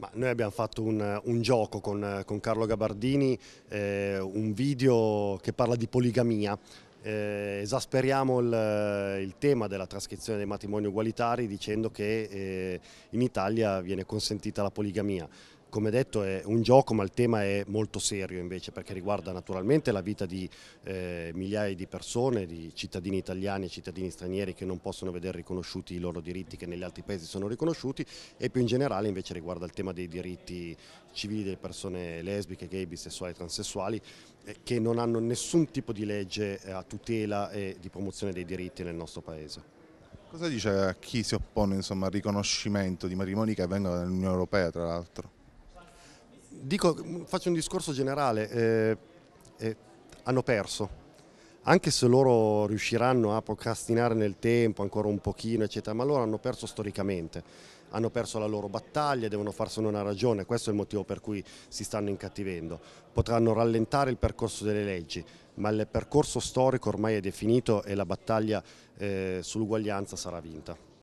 Ma noi abbiamo fatto un, un gioco con, con, Carlo Gabardini, eh, un video che parla di poligamia. Eh, esasperiamo il, il, tema della trascrizione dei matrimoni ugualitari dicendo che eh, in Italia viene consentita la poligamia come detto è un gioco ma il tema è molto serio invece perché riguarda naturalmente la vita di eh, migliaia di persone, di cittadini italiani e cittadini stranieri che non possono vedere riconosciuti i loro diritti che negli altri paesi sono riconosciuti e più in generale invece riguarda il tema dei diritti civili delle persone lesbiche, gay, bisessuali, transessuali eh, che non hanno nessun tipo di legge eh, a tutela e di promozione dei diritti nel nostro paese. Cosa dice a chi si oppone insomma, al riconoscimento di matrimoni che avvengono dall'Unione Europea tra l'altro? Dico, faccio un discorso generale, eh, eh, hanno perso. Anche se loro riusciranno a procrastinare nel tempo ancora un pochino, eccetera, ma loro hanno perso storicamente, hanno perso la loro battaglia, devono farsene una ragione, questo è il motivo per cui si stanno incattivendo. Potranno rallentare il percorso delle leggi, ma il percorso storico ormai è definito e la battaglia eh, sull'uguaglianza sarà vinta.